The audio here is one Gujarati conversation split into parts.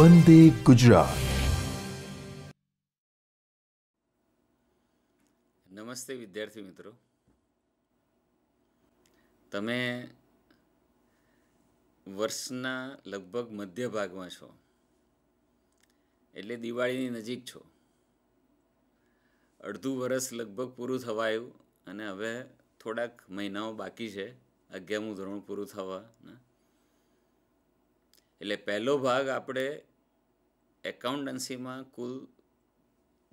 વંદે ગુજરાત નમસ્તે વિદ્યાર્થી મિત્રો તમે વર્ષના લગભગ મધ્ય ભાગમાં છો એટલે દિવાળીની નજીક છો અડધું વર્ષ લગભગ પૂરું થવા આવ્યું અને હવે થોડાક મહિનાઓ બાકી છે અગિયારમું ધોરણ પૂરું થવાના એટલે પહેલો ભાગ આપણે એકાઉન્ટન્સીમાં કુલ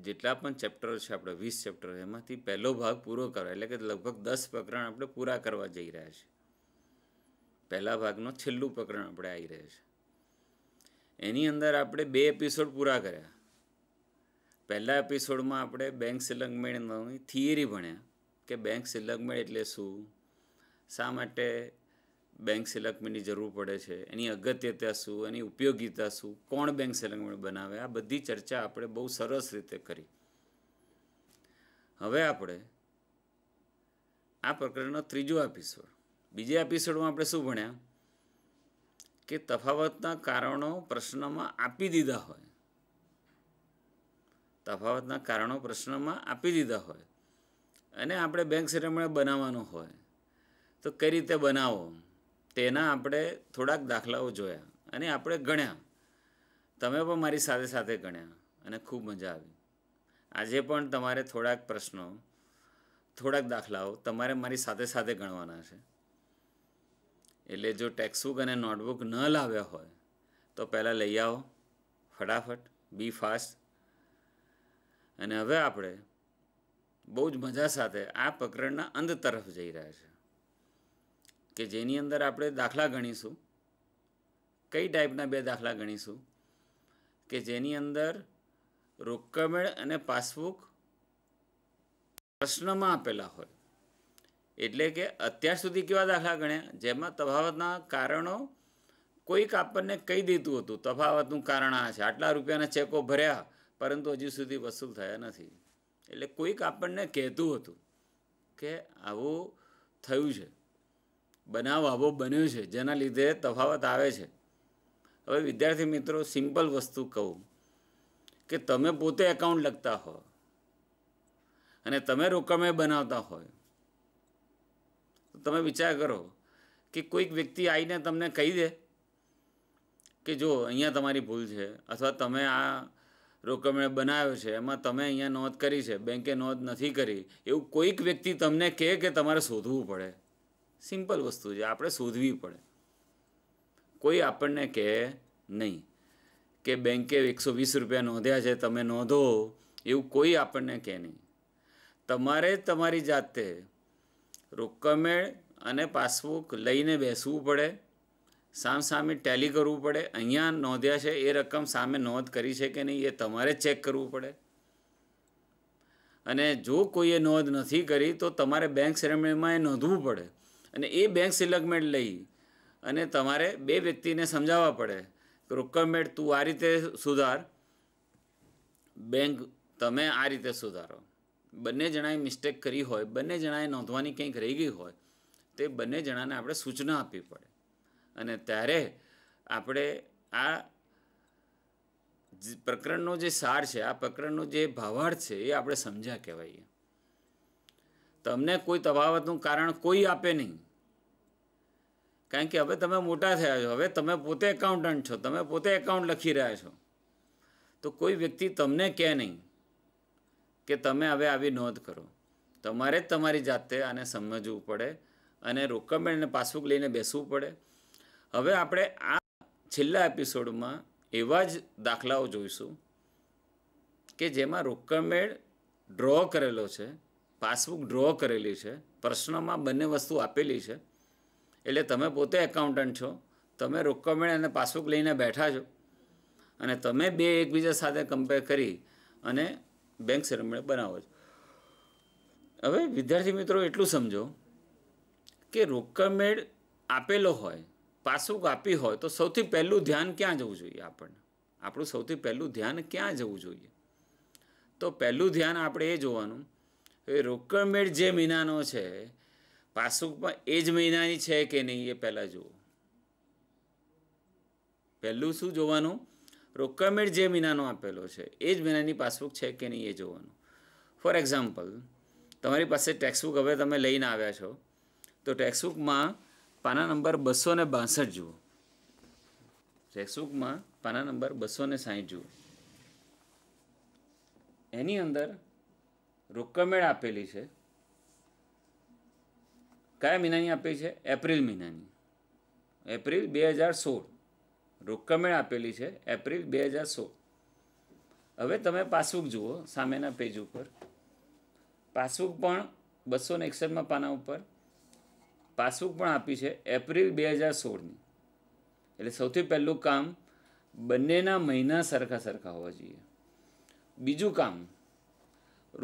જેટલા પણ ચેપ્ટર છે આપણે વીસ ચેપ્ટર એમાંથી પહેલો ભાગ પૂરો કરવા એટલે કે લગભગ દસ પ્રકરણ આપણે પૂરા કરવા જઈ રહ્યા છે પહેલા ભાગનો છેલ્લું પ્રકરણ આપણે આવી રહ્યા છે એની અંદર આપણે બે એપિસોડ પૂરા કર્યા પહેલા એપિસોડમાં આપણે બેંક સિલંગમેળની થિયરી ભણ્યા કે બેંક સિલંગમેળ એટલે શું શા માટે બેંક સેલકમીની જરૂર પડે છે એની અગત્યતા શું એની ઉપયોગીતા શું કોણ બેંક સેલકમી બનાવે આ બધી ચર્ચા આપણે બહુ સરસ રીતે કરી હવે આપણે આ પ્રકરણનો ત્રીજો એપિસોડ બીજા એપિસોડમાં આપણે શું ભણ્યા કે તફાવતના કારણો પ્રશ્નમાં આપી દીધા હોય તફાવતના કારણો પ્રશ્નમાં આપી દીધા હોય અને આપણે બેંક સેરેમણી બનાવવાનું હોય તો કઈ રીતે બનાવો તેના આપણે થોડાક દાખલાઓ જોયા અને આપણે ગણ્યા તમે પણ મારી સાથે સાથે ગણ્યા અને ખૂબ મજા આવી આજે પણ તમારે થોડાક પ્રશ્નો થોડાક દાખલાઓ તમારે મારી સાથે સાથે ગણવાના છે એટલે જો ટેક્સબુક અને નોટબુક ન લાવ્યા હોય તો પહેલાં લઈ આવો ફટાફટ બી ફાસ્ટ અને હવે આપણે બહુ જ મજા સાથે આ પ્રકરણના અંત તરફ જઈ રહ્યા છે કે જેની અંદર આપણે દાખલા ગણીશું કઈ ટાઈપના બે દાખલા ગણીશું કે જેની અંદર રોકમેળ અને પાસબુક પ્રશ્નમાં આપેલા હોય એટલે કે અત્યાર સુધી કેવા દાખલા ગણ્યા જેમાં તફાવતના કારણો કોઈક આપણને કહી દીધું હતું તફાવતનું કારણ આ છે આટલા રૂપિયાના ચેકો ભર્યા પરંતુ હજુ સુધી વસૂલ થયા નથી એટલે કોઈક આપણને કહેતું હતું કે આવું થયું છે બનાવ આવો બન્યો છે જેના લીધે તફાવત આવે છે હવે વિદ્યાર્થી મિત્રો સિમ્પલ વસ્તુ કહું કે તમે પોતે એકાઉન્ટ લખતા હો અને તમે રોકમે બનાવતા હોય તો તમે વિચાર કરો કે કોઈક વ્યક્તિ આવીને તમને કહી દે કે જો અહીંયા તમારી ભૂલ છે અથવા તમે આ રોકમે બનાવ્યો છે એમાં તમે અહીંયા નોંધ કરી છે બેંકે નોંધ નથી કરી એવું કોઈક વ્યક્તિ તમને કહે કે તમારે શોધવું પડે સિમ્પલ વસ્તુ છે આપણે શોધવી પડે કોઈ આપણને કહે નહીં કે બેંકે એકસો વીસ રૂપિયા નોંધ્યા છે તમે નોંધો એવું કોઈ આપણને કહે નહીં તમારે તમારી જાતે રોકમેળ અને પાસબુક લઈને બેસવું પડે સામસામે ટેલી કરવું પડે અહીંયા નોંધ્યા છે એ રકમ સામે નોંધ કરી છે કે નહીં એ તમારે ચેક કરવું પડે અને જો કોઈએ નોંધ નથી કરી તો તમારે બેંક સેરેમણીમાં એ નોંધવું પડે અને એ બેંક સિલેગમેન્ટ લઈ અને તમારે બે વ્યક્તિને સમજાવવા પડે કે રોકડમેટ તું આ રીતે સુધાર બેંક તમે આ રીતે સુધારો બંને જણાએ મિસ્ટેક કરી હોય બંને જણાએ નોંધવાની કંઈક રહી ગઈ હોય તે બંને જણાને આપણે સૂચના આપવી પડે અને ત્યારે આપણે આ પ્રકરણનો જે સાર છે આ પ્રકરણનો જે ભાવાર્થ છે એ આપણે સમજ્યા કહેવાય તમને કોઈ તફાવતનું કારણ કોઈ આપે નહીં કારણ કે હવે તમે મોટા થયા છો હવે તમે પોતે એકાઉન્ટન્ટ છો તમે પોતે એકાઉન્ટ લખી રહ્યા છો તો કોઈ વ્યક્તિ તમને કહે નહીં કે તમે હવે આવી નોંધ કરો તમારે જ તમારી જાતે આને સમજવું પડે અને રોકમ અને પાસબુક લઈને બેસવું પડે હવે આપણે આ છેલ્લા એપિસોડમાં એવા જ દાખલાઓ જોઈશું કે જેમાં રોકમેળ ડ્રો કરેલો છે પાસબુક ડ્રો કરેલી છે પ્રશ્નમાં બંને વસ્તુ આપેલી છે એટલે તમે પોતે એકાઉન્ટન્ટ છો તમે રોકમેળ અને પાસબુક લઈને બેઠા છો અને તમે બે એકબીજા સાથે કમ્પેર કરી અને બેંક સરમણે બનાવો છો હવે વિદ્યાર્થી મિત્રો એટલું સમજો કે રોકમેળ આપેલો હોય પાસબુક આપી હોય તો સૌથી પહેલું ધ્યાન ક્યાં જવું જોઈએ આપણને આપણું સૌથી પહેલું ધ્યાન ક્યાં જવું જોઈએ તો પહેલું ધ્યાન આપણે એ જોવાનું એ રોકડમેળ જે મહિનાનો છે પાસબુકમાં એ જ મહિનાની છે કે નહીં એ પહેલાં જુઓ પહેલું શું જોવાનું રોકડ જે મહિનાનો આપેલો છે એ જ મહિનાની પાસબુક છે કે નહીં એ જોવાનું ફોર એક્ઝામ્પલ તમારી પાસે ટેક્સબુક હવે તમે લઈને આવ્યા છો તો ટેક્સબુકમાં પાના નંબર બસો ને બાસઠ જુઓ ટેક્સબુકમાં પાના નંબર બસો ને સાહીઠ જુઓ એની અંદર રોકડ આપેલી છે કયા મહિનાની આપેલી છે એપ્રિલ મહિનાની એપ્રિલ બે હજાર સોળ રોકમેળ આપેલી છે એપ્રિલ બે હજાર સોળ હવે તમે પાસબુક જુઓ સામેના પેજ ઉપર પાસબુક પણ બસો ને એકસઠમાં પાના ઉપર પાસબુક પણ આપી છે એપ્રિલ બે હજાર સોળની એટલે સૌથી પહેલું કામ બંનેના મહિના સરખા સરખા હોવા જોઈએ બીજું કામ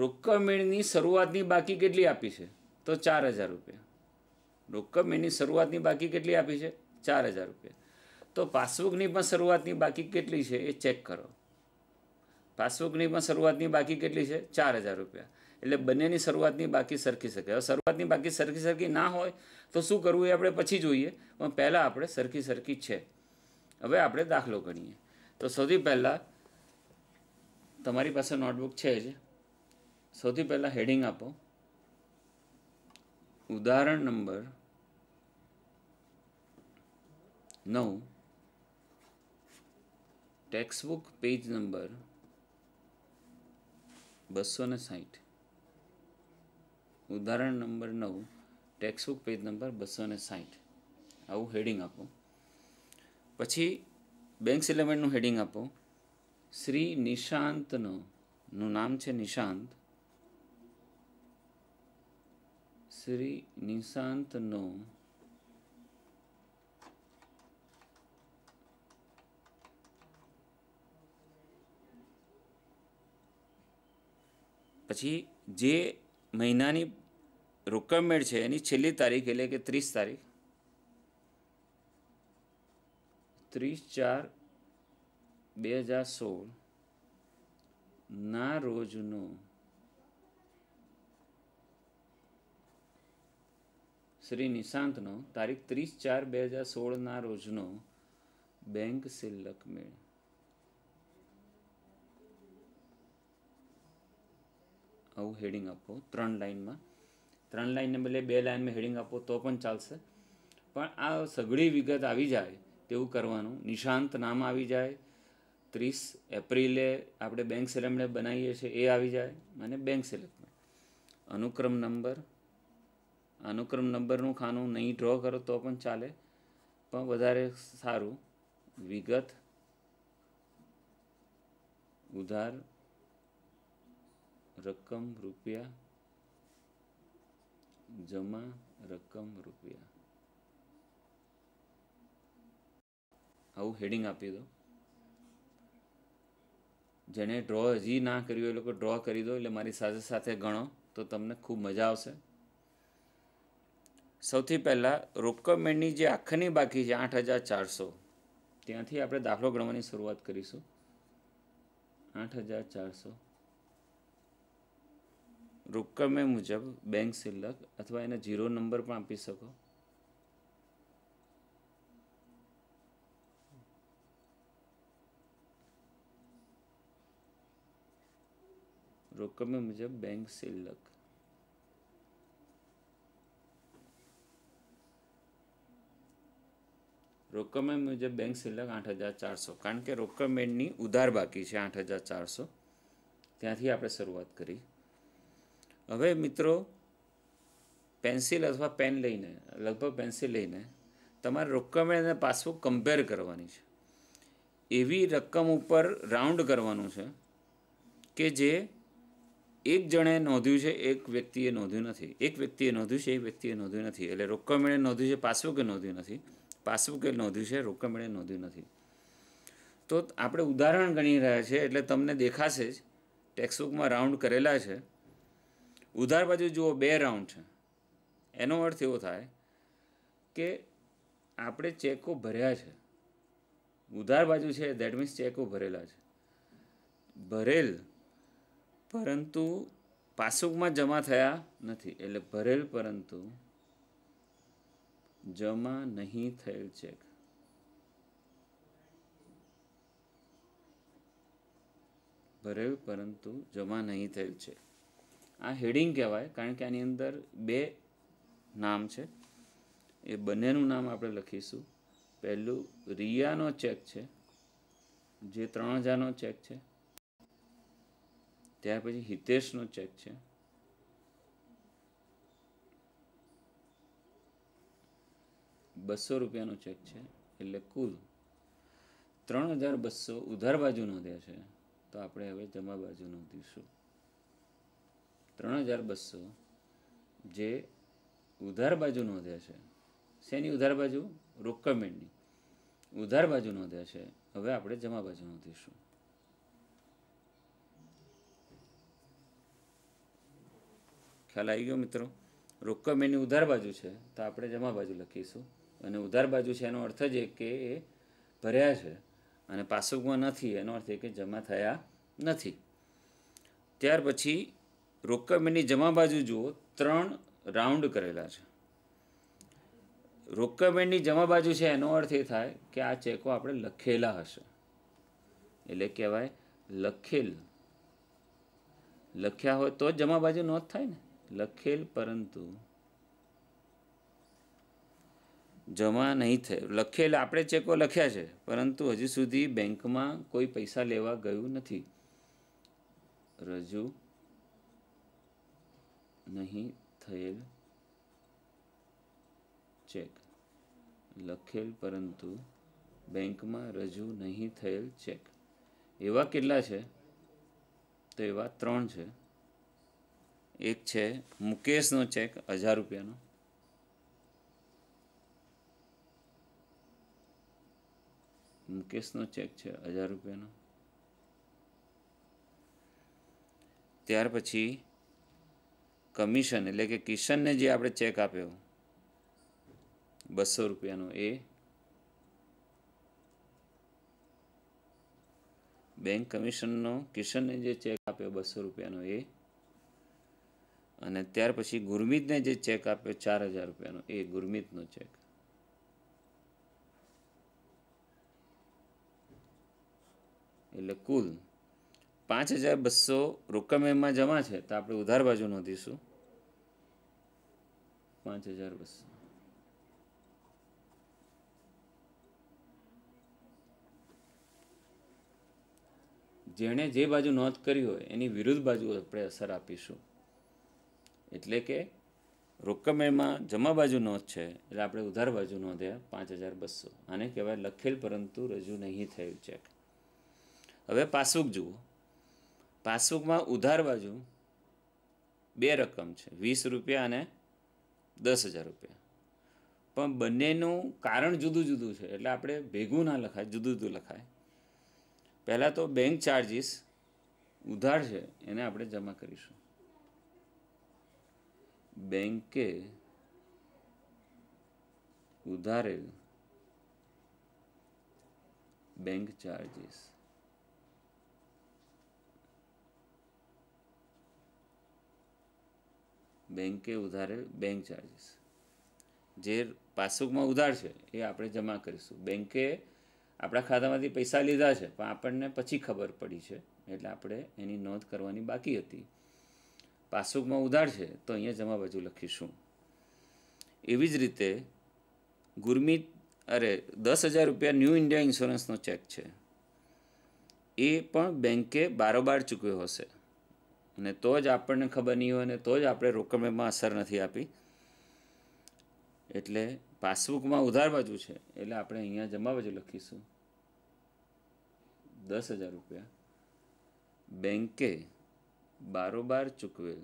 રોકમેળની શરૂઆતની બાકી કેટલી આપી છે તો ચાર હજાર રૂપિયા રોકમ એની શરૂઆતની બાકી કેટલી આપી છે ચાર હજાર રૂપિયા તો પાસબુકની પણ શરૂઆતની બાકી કેટલી છે એ ચેક કરો પાસબુકની પણ શરૂઆતની બાકી કેટલી છે ચાર હજાર રૂપિયા એટલે બંનેની શરૂઆતની બાકી સરખી શકે હવે શરૂઆતની બાકી સરખી સરખી ના હોય તો શું કરવું એ આપણે પછી જોઈએ પણ પહેલાં આપણે સરખી સરખી છે હવે આપણે દાખલો ગણીએ તો સૌથી પહેલાં તમારી પાસે નોટબુક છે જ સૌથી પહેલાં હેડિંગ આપો ઉદાહરણ નંબર નવ ટેક્સ્ટબુક પેજ નંબર બસો ને સાઠ ઉદાહરણ નંબર નવ ટેક્સ્ટબુક પેજ નંબર બસો ને સાહીઠ આવું હેડિંગ આપો પછી બેંક સ્ટેટમેન્ટનું હેડિંગ આપો શ્રી નિશાંતનો નું નામ છે નિશાંત શ્રી નિશાંતનો પછી જે મહિનાની રોકડમેળ છે એની છેલ્લી તારીખ એટલે કે ત્રીસ તારીખ ત્રીસ ચાર બે હજાર સોળના ના રોજનો શ્રી નિશાંતનો તારીખ ત્રીસ ચાર બે હજાર સોળના રોજનો બેંક સિલ્લક મેળ આવું હેડિંગ આપો ત્રણ લાઇનમાં ત્રણ લાઇનને બદલે બે લાઇનમાં હેડિંગ આપો તો પણ ચાલશે પણ આ સઘળી વિગત આવી જાય તેવું કરવાનું નિશાંત નામ આવી જાય ત્રીસ એપ્રિલે આપણે બેંક સિલેબમેન્ટ બનાવીએ છીએ એ આવી જાય અને બેંક સિલેબમેન્ટ અનુક્રમ નંબર અનુક્રમ નંબરનું ખાનું નહીં ડ્રો કરો તો પણ ચાલે પણ વધારે સારું વિગત ઉધાર રકમ રૂપિયા જમા રકમ રૂપિયા આવું હેડિંગ આપી દો જેણે ડ્રો હજી ના કર્યું એ લોકો ડ્રો કરી દો એટલે મારી સાથે સાથે ગણો તો તમને ખૂબ મજા આવશે સૌથી પહેલાં રોકમેન્ટની જે આખરની બાકી છે આઠ હજાર ચારસો ત્યાંથી આપણે દાખલો ગણવાની શરૂઆત કરીશું આઠ હજાર ચારસો રોકમે મુજબ બેંક સિલક અથવા એના જીરો નંબર પણ આપી શકો રોકમે મુજબ બેંક સિલક રોકમ મુજબ બેંક સિલક આઠ હજાર ચારસો કારણ કે રોકમ એડની ઉધાર બાકી છે આઠ હજાર ચારસો ત્યાંથી આપણે શરૂઆત કરી હવે મિત્રો પેન્સિલ અથવા પેન લઈને લગભગ પેન્સિલ લઈને તમારે રકમ અને પાસબુક કમ્પેર કરવાની છે એવી રકમ ઉપર રાઉન્ડ કરવાનું છે કે જે એક જણે નોંધ્યું છે એક વ્યક્તિએ નોંધ્યું નથી એક વ્યક્તિએ નોંધ્યું છે એક વ્યક્તિએ નોંધ્યું નથી એટલે રોકમેળે નોંધ્યું છે પાસબુકે નોંધ્યું નથી પાસબુકે નોંધ્યું છે રોકમેળે નોંધ્યું નથી તો આપણે ઉદાહરણ ગણી રહ્યા છીએ એટલે તમને દેખાશે જ ટેક્સબુકમાં રાઉન્ડ કરેલા છે ઉધાર બાજુ જુઓ બે રાઉન્ડ છે એનો અર્થ એવો થાય કે આપણે ચેકો ભર્યા છે ઉધાર બાજુ છે દેટ મીન્સ ચેકો ભરેલા છે ભરેલ પરંતુ પાસબુકમાં જમા થયા નથી એટલે ભરેલ પરંતુ જમા નહીં થયેલ ચેક ભરેલ પરંતુ જમા નહીં થયેલ છે આ હેડિંગ કહેવાય કારણ કે આની અંદર બે નામ છે એ બંનેનું નામ આપણે લખીશું પહેલું રિયાનો ચેક છે જે ત્રણ હજારનો ચેક છે ત્યાર પછી હિતેશનો ચેક છે બસો રૂપિયાનો ચેક છે એટલે કુલ ત્રણ હજાર બસો ઉધાર બાજુ નોંધ્યા છે તો આપણે હવે જમા બાજુ નોંધીશું ત્રણ હજાર બસો જે ઉધાર બાજુ નોંધ્યા છે શેની ઉધાર બાજુ રોકમેન્ટની ઉધાર બાજુ નોંધ્યા છે હવે આપણે જમા બાજુ નોંધીશું ખ્યાલ આવી ગયો મિત્રો રોકમ એની ઉધાર બાજુ છે તો આપણે જમા બાજુ લખીશું અને ઉધાર બાજુ છે એનો અર્થ જ એ કે એ ભર્યા છે અને પાસુકમાં નથી એનો અર્થ એ કે જમા થયા નથી ત્યાર પછી રોકકમેની જમા બાજુ જુઓ ત્રણ રાઉન્ડ કરેલા છે રોકકમેની જમા બાજુ છે એનો અર્થ એ થાય કે આ ચેકો આપણે લખેલા હશે એટલે કહેવાય લખેલ લખ્યા હોય તો જ જમા બાજુ નોંધ થાય ને લખેલ પરંતુ જમા નહીં થાય લખેલ આપણે ચેકો લખ્યા છે પરંતુ હજી સુધી બેંકમાં કોઈ પૈસા લેવા ગયું નથી રજૂ નહીં થયેલ ચેક લખેલ પરંતુ બેંકમાં રજૂ નહીં થયેલ ચેક એવા કેટલા છે તો એવા ત્રણ છે એક છે મુકેશનો ચેક હજાર રૂપિયાનો મુકેશનો ચેક છે હજાર રૂપિયાનો ત્યાર પછી કમિશન એટલે કે કિશનને જે આપણે ચેક આપ્યો બસો રૂપિયાનો એ બેંક કમિશનનો કિશનને જે ચેક આપ્યો બસો રૂપિયાનો એ અને ત્યાર પછી ગુરમીતને જે ચેક આપ્યો ચાર હજાર રૂપિયાનો એ ગુરમીતનો ચેક એટલે કુલ પાંચ હજાર બસો રોકમ એમાં જમા છે તો આપણે ઉધાર બાજુ નોંધીશું પાંચ હજાર બસો જેણે જે બાજુ નોંધ કરી હોય એની વિરુદ્ધ બાજુ આપણે અસર આપીશું એટલે કે રોકમ એમાં જમા બાજુ નોંધ છે એટલે આપણે ઉધાર બાજુ નોંધ્યા પાંચ હજાર બસો આને કહેવાય લખેલ પરંતુ રજૂ નહીં થયું ચેક હવે પાસબુક જુઓ પાસબુકમાં ઉધાર બાજુ બે રકમ છે વીસ રૂપિયા અને દસ હજાર રૂપિયા પણ બંનેનું કારણ જુદું જુદું છે એટલે આપણે ભેગું ના લખાય જુદું જુદું લખાય પહેલાં તો બેંક ચાર્જીસ ઉધાર છે એને આપણે જમા કરીશું બેંકે ઉધારેલ બેંક ચાર્જીસ બેંકે ઉધારે બેંક ચાર્જીસ જે પાસબુકમાં ઉધાર છે એ આપણે જમા કરીશું બેંકે આપણા ખાતામાંથી પૈસા લીધા છે પણ આપણને પછી ખબર પડી છે એટલે આપણે એની નોંધ કરવાની બાકી હતી પાસબુકમાં ઉધાર છે તો અહીંયા જમા બાજુ લખીશું એવી જ રીતે ગુરમીત અરે દસ હજાર રૂપિયા ન્યૂ ઇન્ડિયા ઇન્સ્યોરન્સનો ચેક છે એ પણ બેંકે બારોબાર ચૂક્યો હશે અને તો જ આપણને ખબર નહીં હોય અને તો જ આપણે રોકડમાં અસર નથી આપી એટલે પાસબુકમાં ઉધાર બાજુ છે એટલે આપણે અહીંયા જમા બાજુ લખીશું દસ હજાર રૂપિયા બેંકે બારોબાર ચૂકવેલ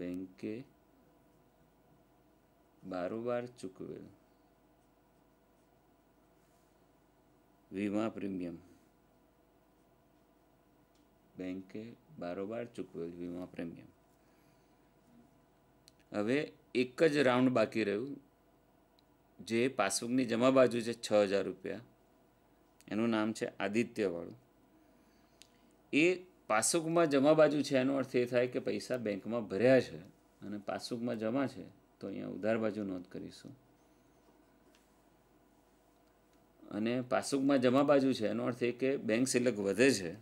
બેંકે બારોબાર ચૂકવેલ વીમા પ્રીમિયમ બેંકે બારોબાર ચૂકવેલ વીમા પ્રીમિયમ હવે એક જ રાઉન્ડ બાકી રહ્યું જે પાસબુકની જમા બાજુ છે છ હજાર રૂપિયા એનું નામ છે આદિત્યવાળું એ પાસબુકમાં જમા બાજુ છે એનો અર્થ એ થાય કે પૈસા બેંકમાં ભર્યા છે અને પાસબુકમાં જમા છે તો અહીંયા ઉધાર બાજુ નોંધ કરીશું અને પાસબુકમાં જમા બાજુ છે એનો અર્થ એ કે બેંક સિલક વધે છે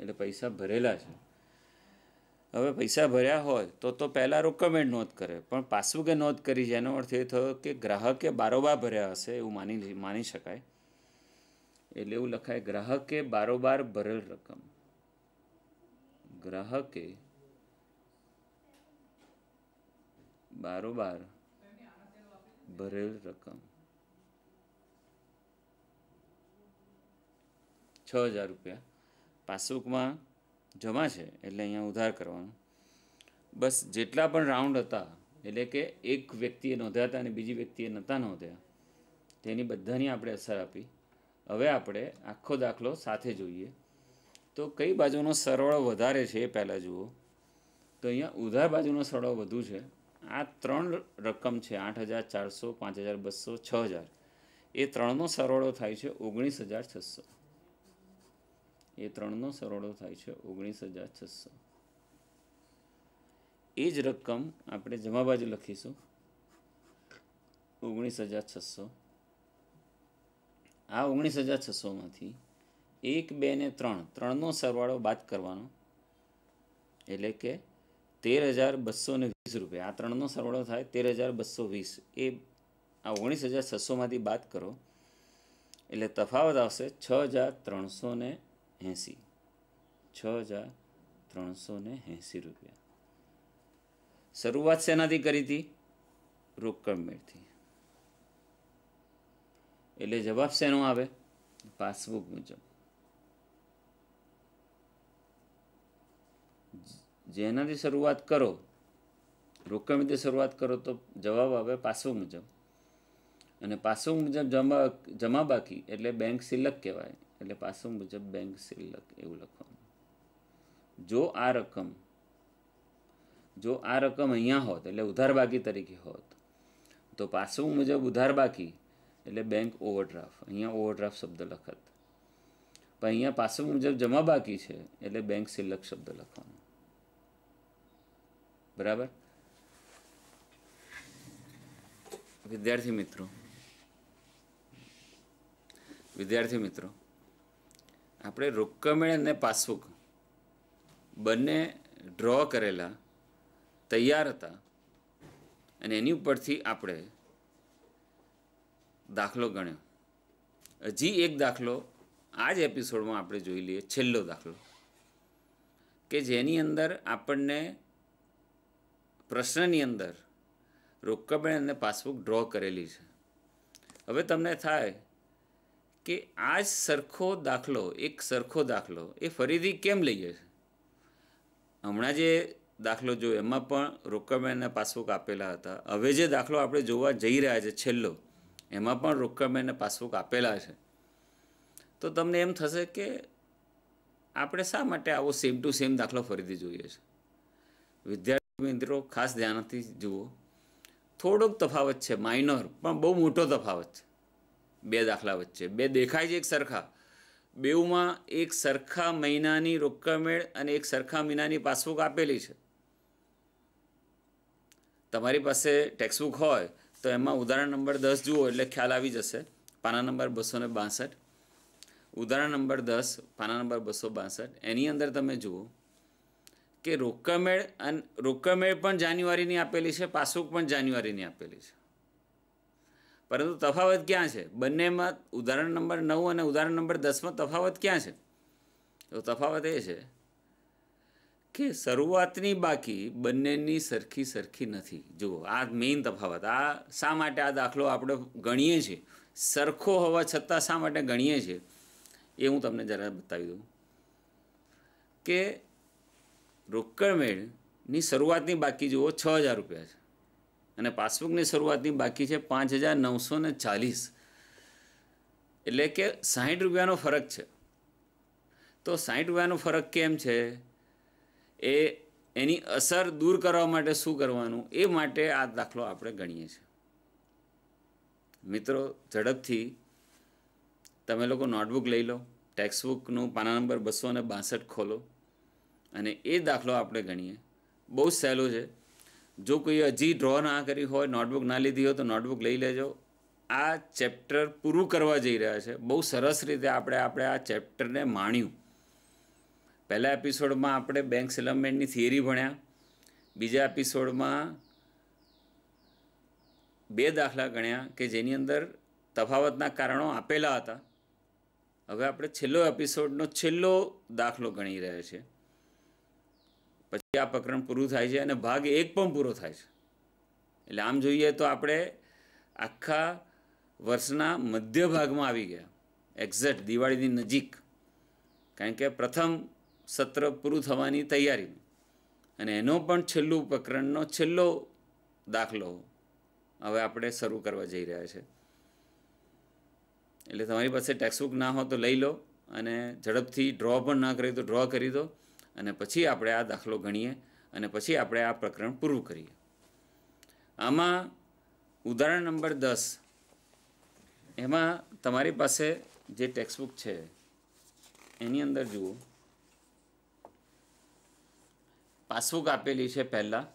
એટલે પૈસા ભરેલા છે હવે પૈસા ભર્યા હોય તો તો પહેલાં રોકમેન્ટ નોંધ કરે પણ પાસબુકે નોંધ કરી છે એનો અર્થ એ થયો કે ગ્રાહકે બારોબાર ભર્યા હશે એવું માની માની શકાય એટલે એવું લખાય ગ્રાહકે બારોબાર ભરેલ રકમ ગ્રાહકે બારોબાર ભરેલ રકમ છ હજાર રૂપિયા પાસબુકમાં જમા છે એટલે અહીંયા ઉધાર કરવાનો બસ જેટલા પણ રાઉન્ડ હતા એટલે કે એક વ્યક્તિએ નોંધ્યા હતા અને બીજી વ્યક્તિએ નહોતા નોંધ્યા તેની બધાની આપણે અસર આપી હવે આપણે આખો દાખલો સાથે જોઈએ તો કઈ બાજુનો સરવાળો વધારે છે એ પહેલાં જુઓ તો અહીંયા ઉધાર બાજુનો સરવાળો વધુ છે આ ત્રણ રકમ છે આઠ હજાર ચારસો પાંચ હજાર બસો છ હજાર એ ત્રણનો સરવાળો થાય છે ઓગણીસ હજાર છસો એ ત્રણનો સરવાળો થાય છે ઓગણીસ હજાર છસો એ જ રકમ આપણે જમા બાજુ લખીશું ઓગણીસ હજાર છસો આ ઓગણીસ હજાર છસોમાંથી એક બે ને ત્રણ ત્રણનો સરવાળો બાદ કરવાનો એટલે કે તેર હજાર બસો ને વીસ રૂપિયા આ ત્રણનો સરવાળો થાય તેર હજાર બસો વીસ એ આ ઓગણીસ હજાર છસોમાંથી બાદ કરો એટલે તફાવત આવશે છ હજાર ત્રણસો ને એંસી છ હજાર ત્રણસો ને એંસી રૂપિયા શરૂઆત શેનાથી કરી હતી રોકડ મેળથી એટલે જવાબ શેનો આવે પાસબુક મુજબ જેનાથી શરૂઆત કરો રોકડ રીતે શરૂઆત કરો તો જવાબ આવે પાસબુક મુજબ અને પાસબુક મુજબ જમા જમા બાકી એટલે બેંક સિલક કહેવાય એટલે પાસો મુજબ બેંક સીલ એવું લખવાનું જો આ રકમ જો આ રકમ અહીંયા હોત એટલે ઉધાર બાકી તરીકે હોત તો પાસું મુજબ ઉધાર બાકી એટલે બેંક ઓવરડ્રાફ્ટ અહીંયા ઓવરડ્રાફ્ટ શબ્દ લખત પણ અહીંયા પાસું મુજબ જમા બાકી છે એટલે બેંક સિલક શબ્દ લખવાનો બરાબર વિદ્યાર્થી મિત્રો વિદ્યાર્થી મિત્રો આપણે રોકમેળ અને પાસબુક બંને ડ્રો કરેલા તૈયાર હતા અને એની ઉપરથી આપણે દાખલો ગણ્યો હજી એક દાખલો આ જ એપિસોડમાં આપણે જોઈ લઈએ છેલ્લો દાખલો કે જેની અંદર આપણને પ્રશ્નની અંદર રોકકબેન અને પાસબુક ડ્રો કરેલી છે હવે તમને થાય કે આ જ સરખો દાખલો એક સરખો દાખલો એ ફરીથી કેમ લઈએ હમણાં જે દાખલો જોયો એમાં પણ રોકડમેનના પાસબુક આપેલા હતા હવે જે દાખલો આપણે જોવા જઈ રહ્યા છે છેલ્લો એમાં પણ રોકડમેનના પાસબુક આપેલા છે તો તમને એમ થશે કે આપણે શા માટે આવો સેમ ટુ સેમ દાખલો ફરીથી જોઈએ છે વિદ્યાર્થી મિત્રો ખાસ ધ્યાનથી જુઓ થોડોક તફાવત છે માઇનોર પણ બહુ મોટો તફાવત છે બે દાખલા વચ્ચે બે દેખાય છે એક સરખા બેઉમાં એક સરખા મહિનાની રોકમેળ અને એક સરખા મહિનાની પાસબુક આપેલી છે તમારી પાસે ટેક્સબુક હોય તો એમાં ઉદાહરણ નંબર દસ જુઓ એટલે ખ્યાલ આવી જશે પાના નંબર બસો ને બાસઠ ઉદાહરણ નંબર દસ પાના નંબર બસો બાસઠ એની અંદર તમે જુઓ કે રોકમેળ અને રોકમેળ પણ જાન્યુઆરીની આપેલી છે પાસબુક પણ જાન્યુઆરીની આપેલી છે પરંતુ તફાવત ક્યાં છે બંનેમાં ઉદાહરણ નંબર નવ અને ઉદાહરણ નંબર દસમાં તફાવત ક્યાં છે તો તફાવત એ છે કે શરૂઆતની બાકી બંનેની સરખી સરખી નથી જુઓ આ મેઇન તફાવત આ શા માટે આ દાખલો આપણે ગણીએ છીએ સરખો હોવા છતાં શા માટે ગણીએ છીએ એ હું તમને જરા બતાવી દઉં કે રોકડમેળની શરૂઆતની બાકી જુઓ છ હજાર રૂપિયા છે અને પાસબુકની શરૂઆતની બાકી છે પાંચ હજાર નવસો ને ચાલીસ એટલે કે સાહીઠ રૂપિયાનો ફરક છે તો સાહીઠ રૂપિયાનો ફરક કેમ છે એ એની અસર દૂર કરવા માટે શું કરવાનું એ માટે આ દાખલો આપણે ગણીએ છીએ મિત્રો ઝડપથી તમે લોકો નોટબુક લઈ લો ટેક્સ્ટબુકનું પાના નંબર બસો ને બાસઠ ખોલો અને એ દાખલો આપણે ગણીએ બહુ જ સહેલો છે જો કોઈ હજી ડ્રો ના કરી હોય નોટબુક ના લીધી હોય તો નોટબુક લઈ લેજો આ ચેપ્ટર પૂરું કરવા જઈ રહ્યા છે બહુ સરસ રીતે આપણે આપણે આ ચેપ્ટરને માણ્યું પહેલા એપિસોડમાં આપણે બેંક સેટલમેન્ટની થિયરી ભણ્યા બીજા એપિસોડમાં બે દાખલા ગણ્યા કે જેની અંદર તફાવતના કારણો આપેલા હતા હવે આપણે છેલ્લો એપિસોડનો છેલ્લો દાખલો ગણી રહ્યા છીએ પછી આ પ્રકરણ પૂરું થાય છે અને ભાગ એક પણ પૂરો થાય છે એટલે આમ જોઈએ તો આપણે આખા વર્ષના મધ્ય ભાગમાં આવી ગયા એક્ઝેક્ટ દિવાળીની નજીક કારણ કે પ્રથમ સત્ર પૂરું થવાની તૈયારી અને એનો પણ છેલ્લું પ્રકરણનો છેલ્લો દાખલો હવે આપણે શરૂ કરવા જઈ રહ્યા છે એટલે તમારી પાસે ટેક્સ્ટબુક ના હો તો લઈ લો અને ઝડપથી ડ્રો પણ ના કરી તો ડ્રો કરી દો અને પછી આપણે આ દાખલો ગણીએ અને પછી આપણે આ પ્રકરણ પૂરું કરીએ આમાં ઉદાહરણ નંબર દસ એમાં તમારી પાસે જે ટેક્સ્ટબુક છે એની અંદર જુઓ પાસબુક આપેલી છે પહેલાં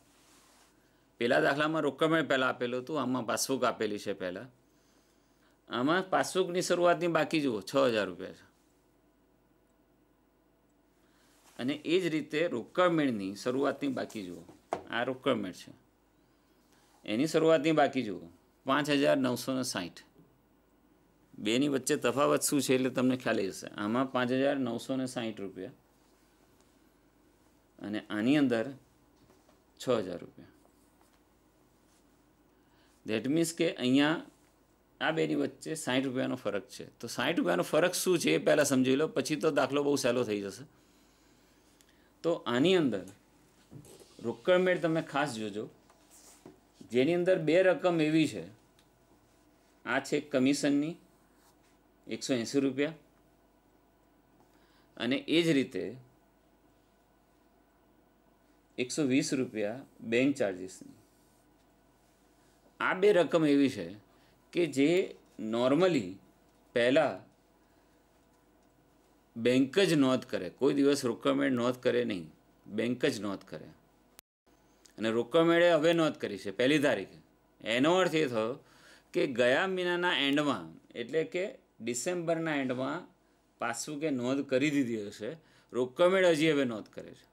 પહેલાં દાખલામાં રોકડમાં પહેલાં આપેલું હતું આમાં પાસબુક આપેલી છે પહેલાં આમાં પાસબુકની શરૂઆતની બાકી જુઓ છ હજાર રૂપિયા છે અને એ જ રીતે રોકડમેળની શરૂઆતની બાકી જુઓ આ રોકડમેળ છે એની શરૂઆતની બાકી જુઓ પાંચ હજાર નવસો ને સાહીઠ બેની વચ્ચે તફાવત શું છે એટલે તમને ખ્યાલ જશે આમાં પાંચ હજાર નવસો ને સાહીઠ રૂપિયા અને આની અંદર છ હજાર રૂપિયા ધેટ મીન્સ કે અહીંયા આ બેની વચ્ચે સાઠ રૂપિયાનો ફરક છે તો સાઠ રૂપિયાનો ફરક શું છે એ પહેલાં સમજી લો પછી તો દાખલો બહુ સહેલો થઈ જશે તો આની અંદર રોકડમેળ તમે ખાસ જોજો જેની અંદર બે રકમ એવી છે આ છે કમિશનની એકસો એંસી રૂપિયા અને એ જ રીતે એકસો વીસ રૂપિયા બેંક ચાર્જીસની આ બે રકમ એવી છે કે જે નોર્મલી પહેલાં બેંક જ નોંધ કરે કોઈ દિવસ રોકડમેળ નોંધ કરે નહીં બેંક જ નોંધ કરે અને રોકડમેળે હવે નોંધ કરી છે પહેલી તારીખે એનો અર્થ એ થયો કે ગયા મહિનાના એન્ડમાં એટલે કે ડિસેમ્બરના એન્ડમાં પાસબુકે નોંધ કરી દીધી હશે રોકડમેળ હજી હવે નોંધ કરે છે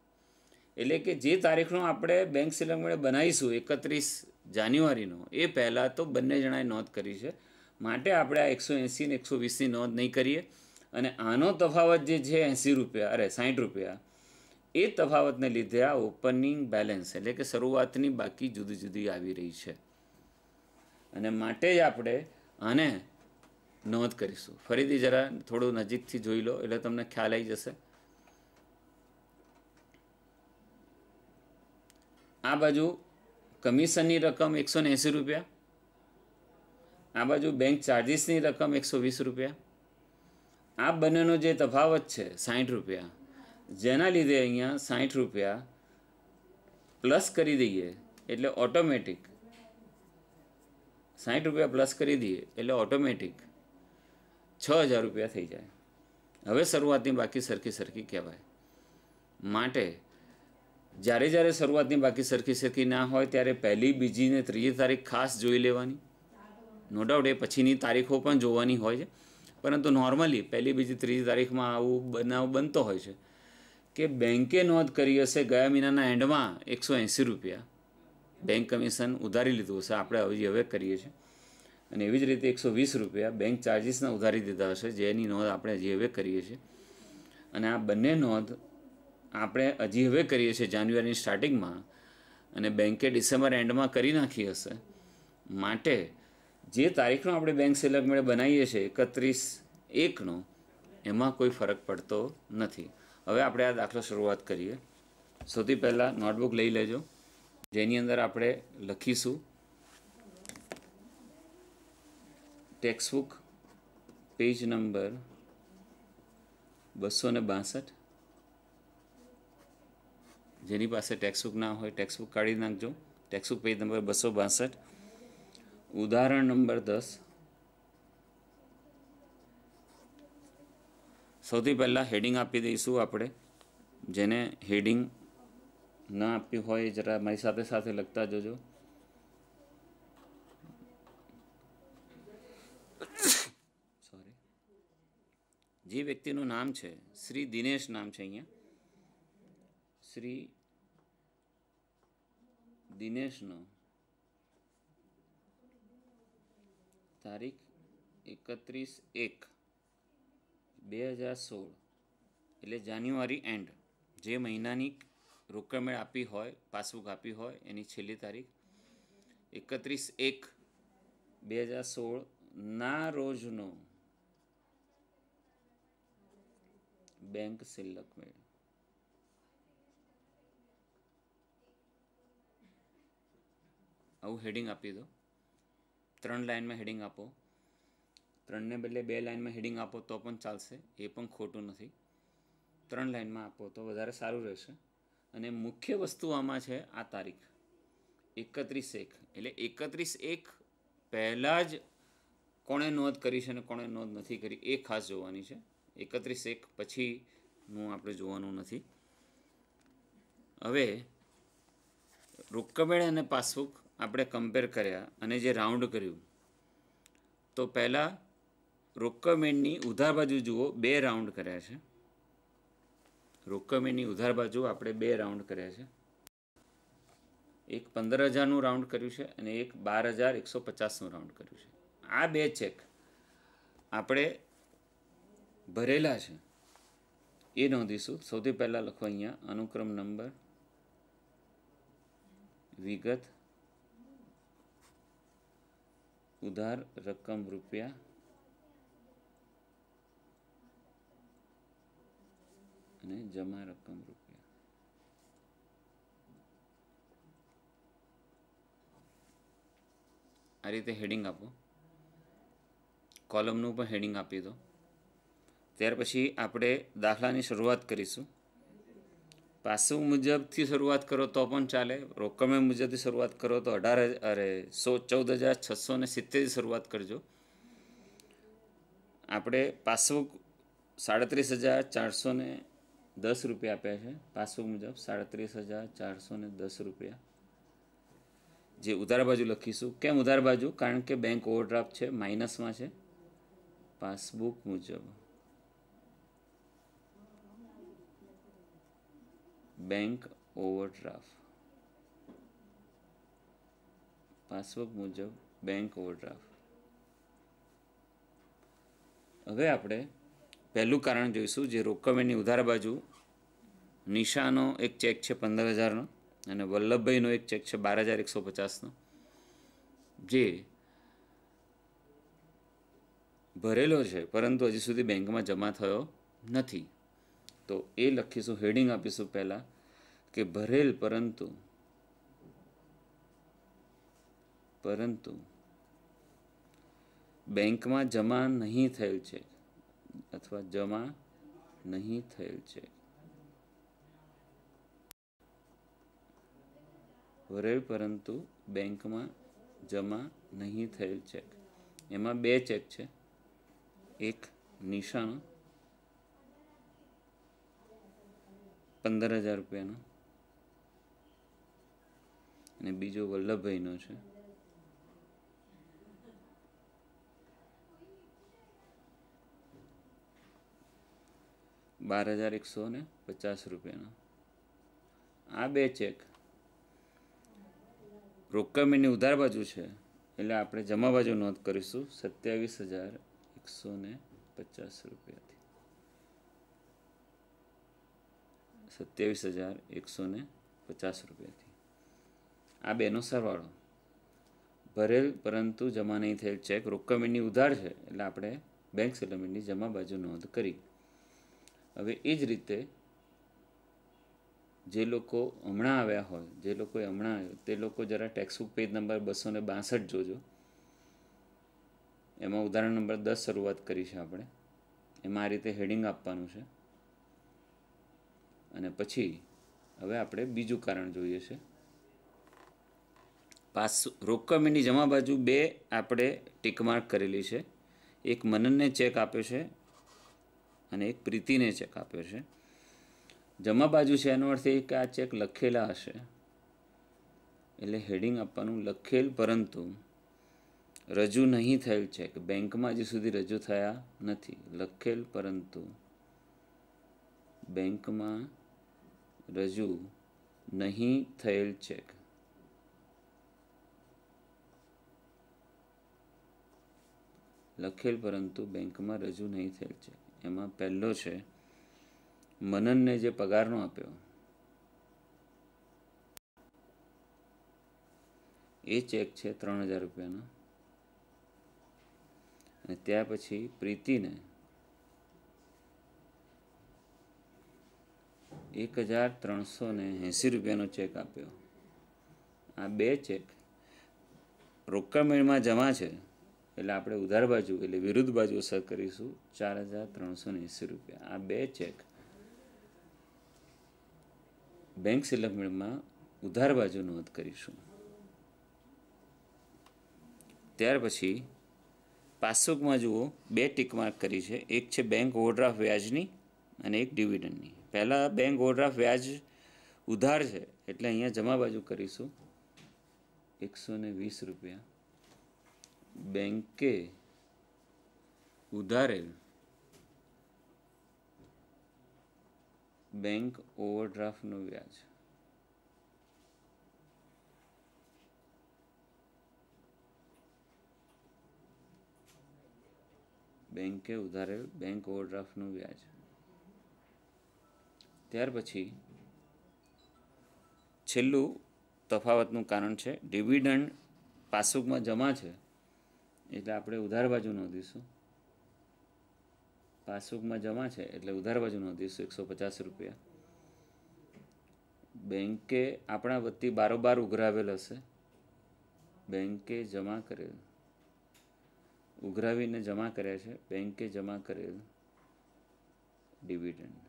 એટલે કે જે તારીખનો આપણે બેંક સિલંગમેળે બનાવીશું એકત્રીસ જાન્યુઆરીનો એ પહેલાં તો બંને જણાએ નોંધ કરી છે માટે આપણે આ એકસો એંસી ને એકસો વીસની નોંધ નહીં કરીએ અને આનો તફાવત જે છે એંસી રૂપિયા અરે સાઠ રૂપિયા એ તફાવતને લીધે આ ઓપનિંગ બેલેન્સ એટલે કે શરૂઆતની બાકી જુદી જુદી આવી રહી છે અને માટે જ આપણે આને નોંધ કરીશું ફરીથી જરા થોડું નજીકથી જોઈ લો એટલે તમને ખ્યાલ આવી જશે આ બાજુ કમિશનની રકમ એકસો રૂપિયા આ બાજુ બેંક ચાર્જિસની રકમ એકસો વીસ રૂપિયા આ બંનેનો જે તફાવત છે સાઠ રૂપિયા જેના લીધે અહીંયા સાઠ રૂપિયા પ્લસ કરી દઈએ એટલે ઓટોમેટિક સાઠ રૂપિયા પ્લસ કરી દઈએ એટલે ઓટોમેટિક છ હજાર રૂપિયા થઈ જાય હવે શરૂઆતની બાકી સરખી સરખી કહેવાય માટે જ્યારે જ્યારે શરૂઆતની બાકી સરખી સરખી ના હોય ત્યારે પહેલી બીજી ને ત્રીજી તારીખ ખાસ જોઈ લેવાની નો ડાઉટ એ પછીની તારીખો પણ જોવાની હોય છે પરંતુ નોર્મલી પહેલી બીજી ત્રીજી તારીખમાં આવું બનાવ બનતો હોય છે કે બેન્કે નોંધ કરી હશે ગયા મહિનાના એન્ડમાં એકસો એંસી રૂપિયા બેન્ક કમિશન ઉધારી લીધું હશે આપણે હજી હવે કરીએ છીએ અને એવી જ રીતે એકસો વીસ રૂપિયા બેંક ચાર્જિસના ઉધારી દીધા હશે જેની નોંધ આપણે હજી હવે કરીએ છીએ અને આ બંને નોંધ આપણે હજી હવે કરીએ છીએ જાન્યુઆરીની સ્ટાર્ટિંગમાં અને બેન્કે ડિસેમ્બર એન્ડમાં કરી નાખી હશે માટે જે તારીખનો આપણે બેંક સંલગ્ન બનાવીએ છીએ એકત્રીસ એકનો એમાં કોઈ ફરક પડતો નથી હવે આપણે આ દાખલો શરૂઆત કરીએ સૌથી પહેલાં નોટબુક લઈ લેજો જેની અંદર આપણે લખીશું ટેક્સબુક પેજ નંબર બસો ને બાસઠ જેની પાસે ટેક્સ્ટબુક ના હોય ટેક્સબુક કાઢી નાખજો ટેક્સ્ટબુક પેજ નંબર બસો બાસઠ ઉદાહરણ નંબર દસ સૌથી પહેલાં હેડિંગ આપી દઈશું આપણે જેને હેડિંગ ના આપ્યું હોય જરા મારી સાથે સાથે લખતા જજો સોરી જે વ્યક્તિનું નામ છે શ્રી દિનેશ નામ છે અહીંયા શ્રી દિનેશનો તારીખ એકત્રીસ એક બે હજાર સોળ એટલે જાન્યુઆરી એન્ડ જે મહિનાની રોકડમેળ આપી હોય પાસબુક આપી હોય એની છેલ્લી તારીખ એકત્રીસ એક બે હજાર સોળના રોજનો બેંક સિલ્લક મેળ આવું હેડિંગ આપી દો ત્રણ લાઇનમાં હેડિંગ આપો ત્રણને બદલે બે લાઇનમાં હેડિંગ આપો તો પણ ચાલશે એ પણ ખોટું નથી ત્રણ લાઇનમાં આપો તો વધારે સારું રહેશે અને મુખ્ય વસ્તુ આમાં છે આ તારીખ એકત્રીસ એક એટલે એકત્રીસ એક પહેલાં જ કોણે નોંધ કરી છે અને કોણે નોંધ નથી કરી એ ખાસ જોવાની છે એકત્રીસ એક પછીનું આપણે જોવાનું નથી હવે રોકમેળ અને પાસબુક આપણે કમ્પેર કર્યા અને જે રાઉન્ડ કર્યું તો પહેલાં રોકમેન્ટની ઉધાર બાજુ જુઓ બે રાઉન્ડ કર્યા છે રોકમેન્ટની ઉધાર બાજુ આપણે બે રાઉન્ડ કર્યા છે એક પંદર હજારનું રાઉન્ડ કર્યું છે અને એક બાર હજાર એકસો પચાસનું રાઉન્ડ કર્યું છે આ બે ચેક આપણે ભરેલા છે એ નોંધીશું સૌથી પહેલાં લખો અહીંયા અનુક્રમ નંબર વિગત ઉધાર રકમ રૂપિયા અને જમા રકમ રૂપિયા આ રીતે હેડિંગ આપો કોલમનું પણ હેડિંગ આપી દો ત્યાર પછી આપણે દાખલાની શરૂઆત કરીશું પાસું મુજબથી શરૂઆત કરો તો પણ ચાલે રોકમે મુજબથી શરૂઆત કરો તો અઢાર અરે સો ચૌદ હજાર છસો ને સિત્તેરથી શરૂઆત કરજો આપણે પાસબુક સાડત્રીસ હજાર ચારસો ને દસ રૂપિયા આપ્યા છે પાસબુક મુજબ સાડત્રીસ હજાર ચારસો ને દસ રૂપિયા જે ઉધાર બાજુ લખીશું કેમ ઉધાર બાજુ કારણ કે બેંક ઓવરડ્રાફ્ટ છે માઇનસમાં છે પાસબુક મુજબ બેંક ઓવરડ્રાફ્ટ પાસવર્ડ મુજબ બેંક ઓવરડ્રાફ્ટ હવે આપણે પહેલું કારણ જોઈશું જે રોકવેની ઉધાર બાજુ નિશાનો એક ચેક છે પંદર હજારનો અને વલ્લભભાઈનો એક ચેક છે બાર હજાર એકસો પચાસનો જે ભરેલો છે પરંતુ હજી સુધી બેંકમાં જમા થયો નથી તો એ લખીશું હેડિંગ આપીશું પહેલાં કે ભરેલ પરંતુ પરંતુ બેંકમાં જમા નહીં થયેલ છે અથવા જમા નહીં થયેલ છે ભરેલ પરંતુ બેંકમાં જમા નહીં થયેલ ચેક એમાં બે ચેક છે એક નિશાણ પંદર હજાર રૂપિયાનો અને બીજો વલ્લભભાઈનો છે બાર હજાર એકસો ને પચાસ રૂપિયાનો આ બે ચેક રોકમ એની ઉધાર બાજુ છે એટલે આપણે જમા બાજુ નોંધ કરીશું સત્યાવીસ હજાર એકસો ને પચાસ રૂપિયાથી સત્યાવીસ હજાર એકસો ને પચાસ રૂપિયાથી આ બેનો સરવાળો ભરેલ પરંતુ જમા નહીં થયેલ ચેક રોકમની ઉધાર છે એટલે આપણે બેંક સેટલમેન્ટની જમા બાજુ નોંધ કરી હવે એ જ રીતે જે લોકો હમણાં આવ્યા હોય જે લોકો હમણાં આવ્યો તે લોકો જરા ટેક્સબુક પેજ નંબર બસો ને બાસઠ જોજો એમાં ઉદાહરણ નંબર દસ શરૂઆત કરી છે આપણે એમાં આ રીતે હેડિંગ આપવાનું છે અને પછી હવે આપણે બીજું કારણ જોઈએ છે પાસ રોકકમીની જમા બાજુ બે આપણે ટીકમાર્ક કરેલી છે એક મનનને ચેક આપ્યો છે અને એક પ્રીતિને ચેક આપ્યો છે જમા બાજુ છે એનો અર્થ એ કે આ ચેક લખેલા હશે એટલે હેડિંગ આપવાનું લખેલ પરંતુ રજૂ નહીં થયેલ ચેક બેંકમાં હજી સુધી રજૂ થયા નથી લખેલ પરંતુ બેંકમાં રજૂ નહીં થયેલ ચેક લખેલ પરંતુ બેંકમાં રજૂ નહીં થયેલ છે એમાં પહેલો છે મનનને જે પગારનો આપ્યો એ ચેક છે ત્રણ હજાર રૂપિયાનો અને ત્યાં પછી પ્રીતિને એક હજાર ત્રણસો ને એંસી રૂપિયાનો ચેક આપ્યો આ બે ચેક રોકડમેળમાં જમા છે એટલે આપણે ઉધાર બાજુ એટલે વિરુદ્ધ બાજુ અસર કરીશું ચાર હજાર ત્રણસો ને એંસી રૂપિયા આ બે ચેક બેંક સિલકમેળમાં ઉધાર બાજુ નોંધ કરીશું ત્યાર પછી પાસબુકમાં જુઓ બે ટીક માર્ક કરી છે એક છે બેંક ઓવરડ્રાફ્ટ વ્યાજની અને એક ડિવિડન્ડની પહેલાં બેંક ઓવરડ્રાફ્ટ વ્યાજ ઉધાર છે એટલે અહીંયા જમા બાજુ કરીશું એકસો ને વીસ રૂપિયા બેંકે ઉધારેલ બેંક ઓવરડ્રાફ્ટનું વ્યાજ બેંકે ઉધારેલ બેંક ઓવરડ્રાફ્ટનું વ્યાજ ત્યાર પછી છેલ્લું તફાવતનું કારણ છે ડિવિડન્ડ પાસુકમાં જમા છે એટલે આપણે ઉધાર બાજુ નોંધીશું પાસબુકમાં જમા છે એટલે ઉધાર બાજુ નોંધીશું એકસો પચાસ રૂપિયા બેંકે આપણા વતી બારોબાર ઉઘરાવેલ હશે બેંકે જમા કરેલ ઉઘરાવીને જમા કર્યા છે બેંકે જમા કરેલ ડિવિડન્ડ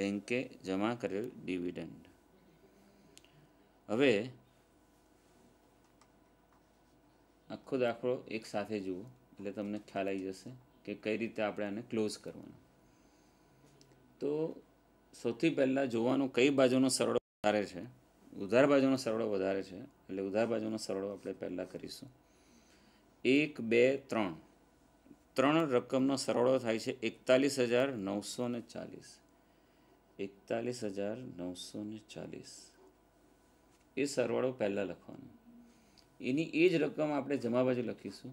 બેંકે જમા કરેલ ડિવિડન્ડ હવે આખો દાખલો એક સાથે જુઓ એટલે તમને ખ્યાલ આવી જશે કે કઈ રીતે આપણે આને ક્લોઝ કરવાનું તો સૌથી પહેલાં જોવાનું કઈ બાજુનો સરવાળો વધારે છે ઉધાર બાજુનો સરળો વધારે છે એટલે ઉધાર બાજુનો સરળો આપણે પહેલાં કરીશું એક બે ત્રણ ત્રણ રકમનો સરળો થાય છે એકતાલીસ હજાર નવસો ને ચાલીસ એકતાલીસ હજાર નવસો ને ચાલીસ એ સરવાળો પહેલાં લખવાનો એની એ જ રકમ આપણે જમા બાજુ લખીશું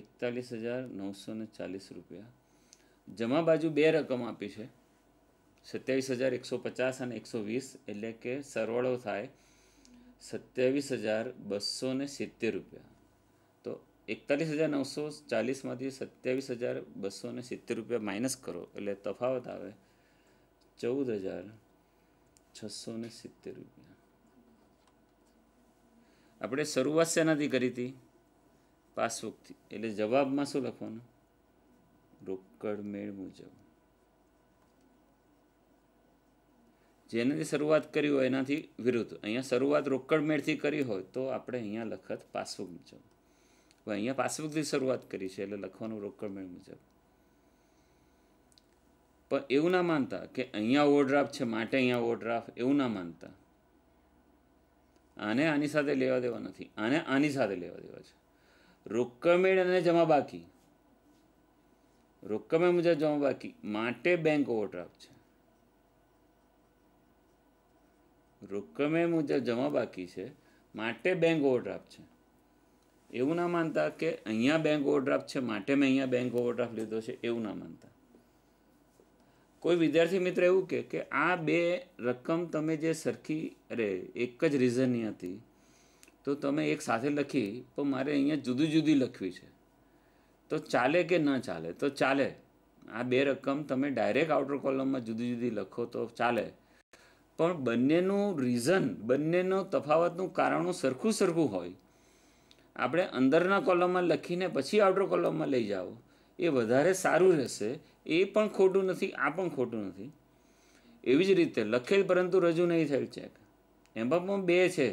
એકતાલીસ હજાર નવસો ને ચાલીસ રૂપિયા જમા બાજુ બે રકમ આપી છે સત્યાવીસ હજાર એકસો પચાસ અને એકસો વીસ એટલે કે સરવાળો થાય સત્યાવીસ હજાર બસો ને સિત્તેર રૂપિયા તો એકતાલીસ હજાર નવસો ચાલીસમાંથી સત્યાવીસ હજાર બસો ને સિત્તેર રૂપિયા માઇનસ કરો એટલે તફાવત આવે ચૌદ હજાર છસો ને સિત્તેર રૂપિયા આપણે શરૂઆત શેનાથી કરી હતી પાસબુકથી એટલે જવાબમાં શું લખવાનું રોકડ મેળ મુજબ જેનાથી શરૂઆત કરી હોય એનાથી વિરુદ્ધ અહીંયા શરૂઆત રોકડ મેળથી કરી હોય તો આપણે અહીંયા લખત પાસબુક મુજબ અહીંયા પાસબુકથી શરૂઆત કરી છે એટલે લખવાનું રોકડ મેળ મુજબ પણ એવું ના માનતા કે અહીંયા ઓવરડ્રાફ્ટ છે માટે અહીંયા ઓવરડ્રાફ્ટ એવું ના માનતા આને આની સાથે લેવા દેવા નથી આને આની સાથે લેવા દેવા છે રોકમેળ અને જમા બાકી રોકમે મુજબ જમા બાકી માટે બેંક ઓવરડ્રાફ્ટ છે રોકમે મુજબ જમા બાકી છે માટે બેંક ઓવરડ્રાફ્ટ છે એવું ના માનતા કે અહીંયા બેંક ઓવરડ્રાફ્ટ છે માટે મેં અહીંયા બેંક ઓવરડ્રાફ્ટ લીધો છે એવું ના માનતા કોઈ વિદ્યાર્થી મિત્ર એવું કે કે આ બે રકમ તમે જે સરખી અરે એક જ રીઝનની હતી તો તમે એક સાથે લખી પણ મારે અહીંયા જુદી જુદી લખવી છે તો ચાલે કે ન ચાલે તો ચાલે આ બે રકમ તમે ડાયરેક્ટ આઉટર કોલમમાં જુદી જુદી લખો તો ચાલે પણ બંનેનું રીઝન બંનેનો તફાવતનું કારણો સરખું સરખું હોય આપણે અંદરના કોલમમાં લખીને પછી આઉટર કોલમમાં લઈ જાઓ એ વધારે સારું રહેશે એ પણ ખોટું નથી આ પણ ખોટું નથી એવી જ રીતે લખેલ પરંતુ રજૂ નહીં થયેલ ચેક એમાં પણ બે છે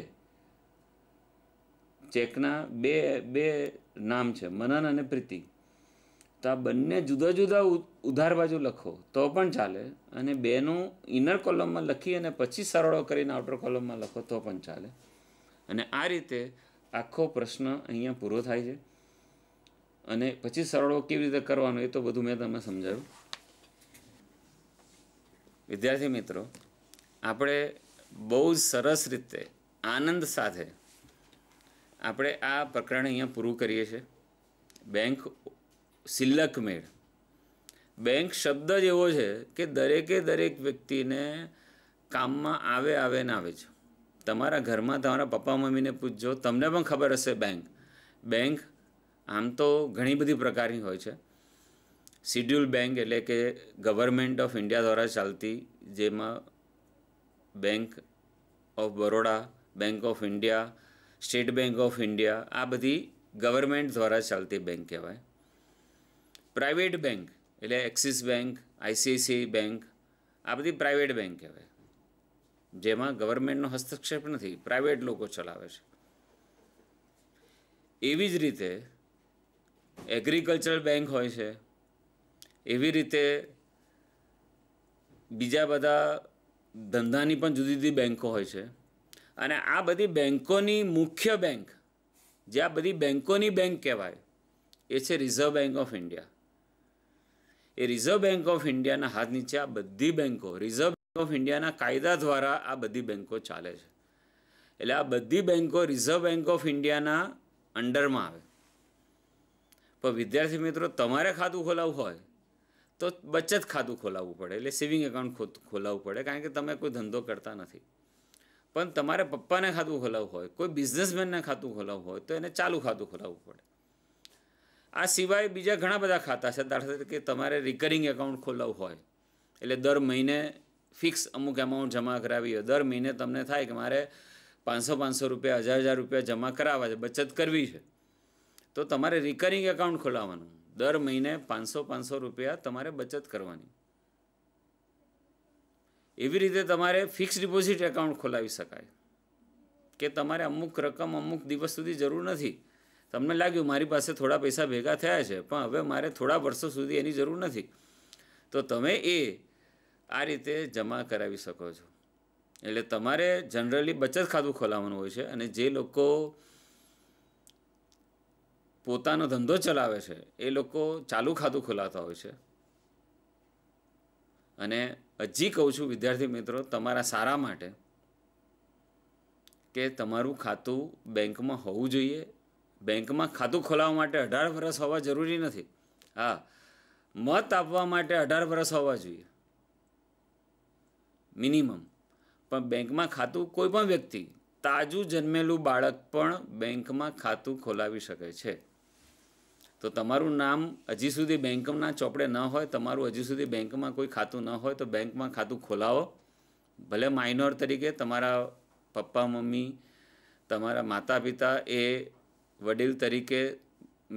ચેકના બે બે નામ છે મનન અને પ્રીતિ તો આ બંને જુદા જુદા ઉધાર બાજુ લખો તો પણ ચાલે અને બેનું ઇનર કોલમમાં લખી અને પછી સરળો કરીને આઉટર કોલમમાં લખો તો પણ ચાલે અને આ રીતે આખો પ્રશ્ન અહીંયા પૂરો થાય છે અને પછી સરળો કેવી રીતે કરવાનો એ તો બધું મેં તમને સમજાવ્યું વિદ્યાર્થી મિત્રો આપણે બહુ જ સરસ રીતે આનંદ સાથે આપણે આ પ્રકરણ અહીંયા પૂરું કરીએ છીએ બેંક સિલ્લક મેળ બેંક શબ્દ જ એવો છે કે દરેકે દરેક વ્યક્તિને કામમાં આવે આવે ને આવે છે તમારા ઘરમાં તમારા પપ્પા મમ્મીને પૂછજો તમને પણ ખબર હશે બેંક બેંક આમ તો ઘણી બધી પ્રકારની હોય છે શિડ્યુલ બેંક એટલે કે ગવર્મેન્ટ ઓફ ઇન્ડિયા દ્વારા ચાલતી જેમાં Bank of Baroda Bank of India State Bank of India આ બધી ગવર્મેન્ટ દ્વારા ચાલતી બેંક કહેવાય પ્રાઇવેટ બેંક એટલે એક્સિસ બેંક આઈસીઆઈસીઆઈ બેંક આ બધી પ્રાઇવેટ બેંક કહેવાય જેમાં ગવર્મેન્ટનો હસ્તક્ષેપ નથી પ્રાઇવેટ લોકો ચલાવે છે એવી જ રીતે એગ્રીકલ્ચરલ બેંક હોય છે એવી રીતે બીજા બધા ધંધાની પણ જુદી જુદી બેન્કો હોય છે અને આ બધી બેન્કોની મુખ્ય બેંક જે આ બધી બેન્કોની બેંક કહેવાય એ છે રિઝર્વ બેંક ઓફ ઇન્ડિયા એ રિઝર્વ બેંક ઓફ ઇન્ડિયાના હાથ નીચે આ બધી બેન્કો રિઝર્વ બેંક ઓફ ઇન્ડિયાના કાયદા દ્વારા આ બધી બેન્કો ચાલે છે એટલે આ બધી બેન્કો રિઝર્વ બેંક ઓફ ઇન્ડિયાના અંડરમાં આવે પણ વિદ્યાર્થી મિત્રો તમારે ખાતું ખોલાવવું હોય તો બચત ખાતું ખોલાવવું પડે એટલે સેવિંગ એકાઉન્ટ ખોલાવવું પડે કારણ કે તમે કોઈ ધંધો કરતા નથી પણ તમારે પપ્પાને ખાતું ખોલાવવું હોય કોઈ બિઝનેસમેનને ખાતું ખોલાવવું હોય તો એને ચાલુ ખાતું ખોલાવવું પડે આ સિવાય બીજા ઘણા બધા ખાતા છે દાખલા તરીકે તમારે રિકરિંગ એકાઉન્ટ ખોલાવવું હોય એટલે દર મહિને ફિક્સ અમુક એમાઉન્ટ જમા કરાવી હોય દર મહિને તમને થાય કે મારે પાંચસો પાંચસો રૂપિયા હજાર હજાર રૂપિયા જમા કરાવવા છે બચત કરવી છે તો તમારે રિકરિંગ એકાઉન્ટ ખોલાવવાનું દર મહિને પાંચસો પાંચસો રૂપિયા તમારે બચત કરવાની એવી રીતે તમારે ફિક્સ ડિપોઝિટ એકાઉન્ટ ખોલાવી શકાય કે તમારે અમુક રકમ અમુક દિવસ સુધી જરૂર નથી તમને લાગ્યું મારી પાસે થોડા પૈસા ભેગા થયા છે પણ હવે મારે થોડા વર્ષો સુધી એની જરૂર નથી તો તમે એ આ રીતે જમા કરાવી શકો છો એટલે તમારે જનરલી બચત ખાતું ખોલાવવાનું હોય છે અને જે લોકો પોતાનો ધંધો ચલાવે છે એ લોકો ચાલુ ખાતું ખોલાતા હોય છે અને હજી કહું છું વિદ્યાર્થી મિત્રો તમારા સારા માટે કે તમારું ખાતું બેંકમાં હોવું જોઈએ બેંકમાં ખાતું ખોલાવવા માટે અઢાર વરસ હોવા જરૂરી નથી હા મત આપવા માટે અઢાર વરસ હોવા જોઈએ મિનિમમ પણ બેંકમાં ખાતું કોઈ પણ વ્યક્તિ તાજું જન્મેલું બાળક પણ બેંકમાં ખાતું ખોલાવી શકે છે તો તમારું નામ હજી સુધી બેંકમાં ચોપડે ન હોય તમારું હજી સુધી બેંકમાં કોઈ ખાતું ન હોય તો બેંકમાં ખાતું ખોલાવો ભલે માઇનોર તરીકે તમારા પપ્પા મમ્મી તમારા માતા પિતા એ વડીલ તરીકે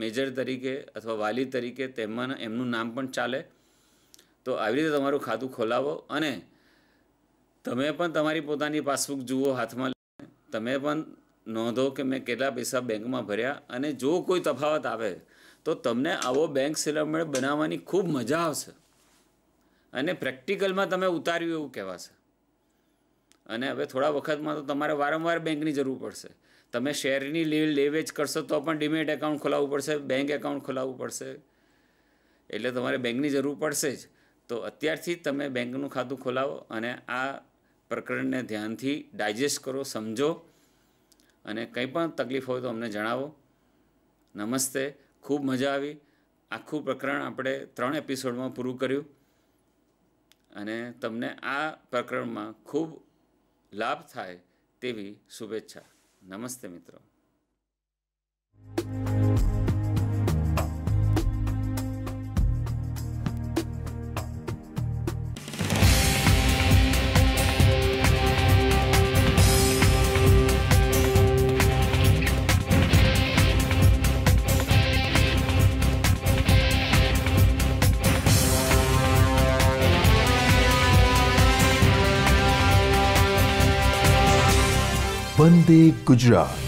મેજર તરીકે અથવા વાલી તરીકે તેમાં એમનું નામ પણ ચાલે તો આવી રીતે તમારું ખાતું ખોલાવો અને તમે પણ તમારી પોતાની પાસબુક જુઓ હાથમાં તમે પણ નોંધો કે મેં કેટલા પૈસા બેંકમાં ભર્યા અને જો કોઈ તફાવત આવે તો તમને આવો બેંક સ્ટેટમેન્ટ બનાવવાની ખૂબ મજા આવશે અને પ્રેક્ટિકલમાં તમે ઉતાર્યું એવું કહેવાશે અને હવે થોડા વખતમાં તો તમારે વારંવાર બેંકની જરૂર પડશે તમે શેરની લે લેવેચ કરશો તો પણ ડિમેટ એકાઉન્ટ ખોલાવવું પડશે બેંક એકાઉન્ટ ખોલાવવું પડશે એટલે તમારે બેંકની જરૂર પડશે જ તો અત્યારથી તમે બેંકનું ખાતું ખોલાવો અને આ પ્રકરણને ધ્યાનથી ડાયજેસ્ટ કરો સમજો અને કંઈ પણ તકલીફ હોય તો અમને જણાવો નમસ્તે ખૂબ મજા આવી આખું પ્રકરણ આપણે ત્રણ એપિસોડમાં પૂરું કર્યું અને તમને આ પ્રકરણમાં ખૂબ લાભ થાય તેવી શુભેચ્છા નમસ્તે મિત્રો વન ગુજરાત